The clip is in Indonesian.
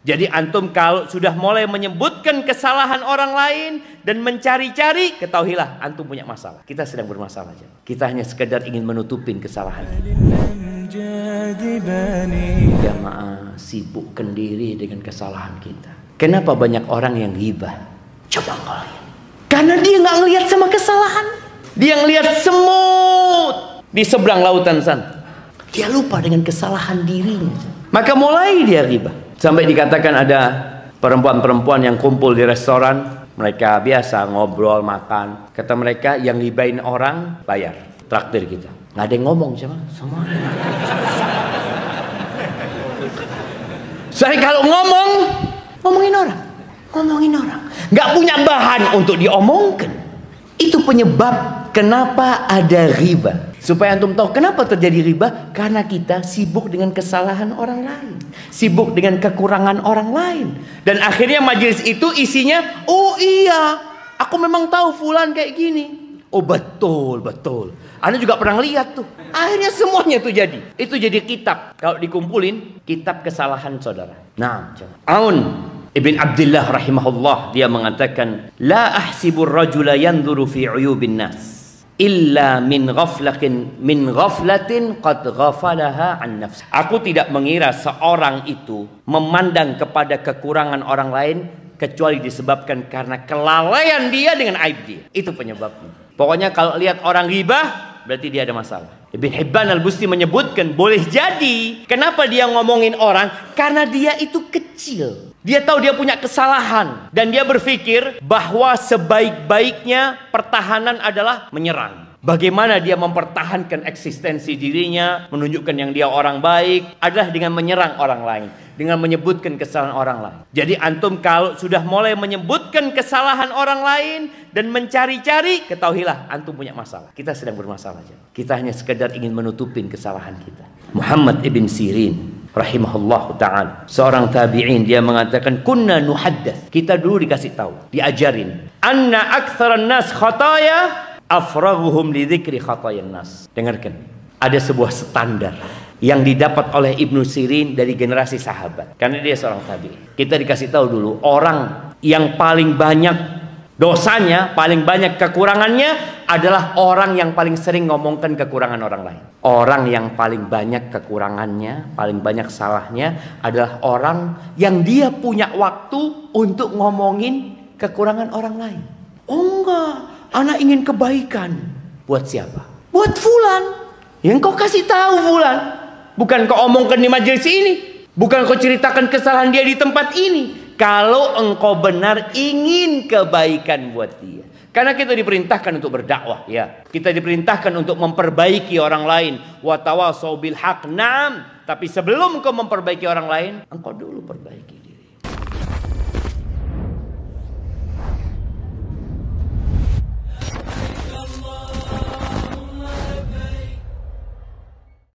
Jadi antum kalau sudah mulai menyebutkan kesalahan orang lain dan mencari-cari, ketahuilah antum punya masalah. Kita sedang bermasalah aja. Kita hanya sekedar ingin menutupin kesalahan. Jamaah sibukkan diri dengan kesalahan kita. Kenapa banyak orang yang hibah? Coba ngeliat. Karena dia nggak ngelihat sama kesalahan. Dia ngelihat semut di seberang lautan sana. Dia lupa dengan kesalahan dirinya. Maka mulai dia ribah. Sampai dikatakan ada perempuan-perempuan yang kumpul di restoran, mereka biasa ngobrol, makan. Kata mereka yang ngibain orang bayar, traktir kita. Nggak ada yang ngomong siapa? Semua. Saya kalau ngomong, ngomongin orang. Ngomongin orang. Nggak punya bahan untuk diomongkan. Itu penyebab kenapa ada riba. Supaya antum tahu kenapa terjadi riba karena kita sibuk dengan kesalahan orang lain, sibuk dengan kekurangan orang lain dan akhirnya majelis itu isinya oh iya, aku memang tahu fulan kayak gini. Oh betul, betul. Anda juga pernah lihat tuh. Akhirnya semuanya tuh jadi. Itu jadi kitab. Kalau dikumpulin, kitab kesalahan saudara. Nah, Aun Ibn Abdullah rahimahullah dia mengatakan, "La ahsibur rajula yanduru fi uyubin nas." illa min ghaflatin min ghaflatin qad ghafalaha an nafs. Aku tidak mengira seorang itu memandang kepada kekurangan orang lain kecuali disebabkan karena kelalaian dia dengan aib dia. Itu penyebabnya. Pokoknya kalau lihat orang ribah berarti dia ada masalah. Ibn Hibban al-Busti menyebutkan boleh jadi kenapa dia ngomongin orang karena dia itu kecil. Dia tahu dia punya kesalahan dan dia berpikir bahwa sebaik-baiknya pertahanan adalah menyerang. Bagaimana dia mempertahankan eksistensi dirinya, menunjukkan yang dia orang baik adalah dengan menyerang orang lain, dengan menyebutkan kesalahan orang lain. Jadi antum kalau sudah mulai menyebutkan kesalahan orang lain dan mencari-cari, ketahuilah antum punya masalah. Kita sedang bermasalah aja. Kita hanya sekedar ingin menutupin kesalahan kita. Muhammad ibn Sirin rahimahullah ta'ala seorang tabi'in dia mengatakan kunna nuhaddath kita dulu dikasih tahu diajarin anna aktsaran nas khataya afraghuhum lidzikri khatayan nas. Dengarkan. Ada sebuah standar yang didapat oleh Ibnu Sirin dari generasi sahabat. Karena dia seorang tabi. Kita dikasih tahu dulu orang yang paling banyak dosanya, paling banyak kekurangannya adalah orang yang paling sering ngomongkan kekurangan orang lain. Orang yang paling banyak kekurangannya, paling banyak salahnya adalah orang yang dia punya waktu untuk ngomongin kekurangan orang lain. Oh enggak, Anak ingin kebaikan. Buat siapa? Buat Fulan. Yang kau kasih tahu Fulan. Bukan kau omongkan di majelis ini. Bukan kau ceritakan kesalahan dia di tempat ini. Kalau engkau benar ingin kebaikan buat dia. Karena kita diperintahkan untuk berdakwah ya. Kita diperintahkan untuk memperbaiki orang lain. Watawasau bil haknam. Tapi sebelum kau memperbaiki orang lain, engkau dulu perbaiki.